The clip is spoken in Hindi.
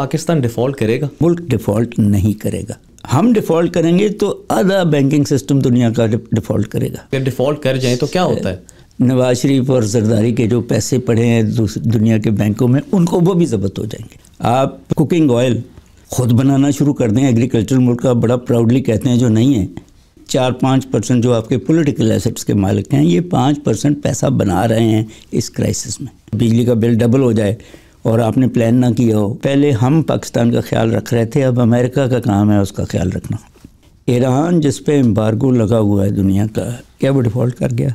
पाकिस्तान डिफ़ॉल्ट करेगा मुल्क डिफ़ॉल्ट नहीं करेगा हम डिफ़ॉल्ट करेंगे तो आधा बैंकिंग सिस्टम दुनिया का डिफ़ॉल्ट करेगा अगर डिफ़ॉल्ट कर जाए तो क्या होता है नवाज शरीफ और जरदारी के जो पैसे पड़े हैं दुनिया के बैंकों में उनको वो भी ज़ब्त हो जाएंगे आप कुकिंग ऑयल खुद बनाना शुरू कर दें एग्रीकल्चर मुल्क का बड़ा प्राउडली कहते हैं जो नहीं है चार पाँच परसेंट जो आपके पॉलिटिकल एसेट्स के मालिक हैं ये पाँच परसेंट पैसा बना रहे हैं इस क्राइसिस में बिजली का बिल डबल हो जाए और आपने प्लान ना किया हो पहले हम पाकिस्तान का ख्याल रख रहे थे अब अमेरिका का काम है उसका ख्याल रखना ईरान जिस पे एम्बार्गो लगा हुआ है दुनिया का क्या वो डिफ़ॉल्ट कर गया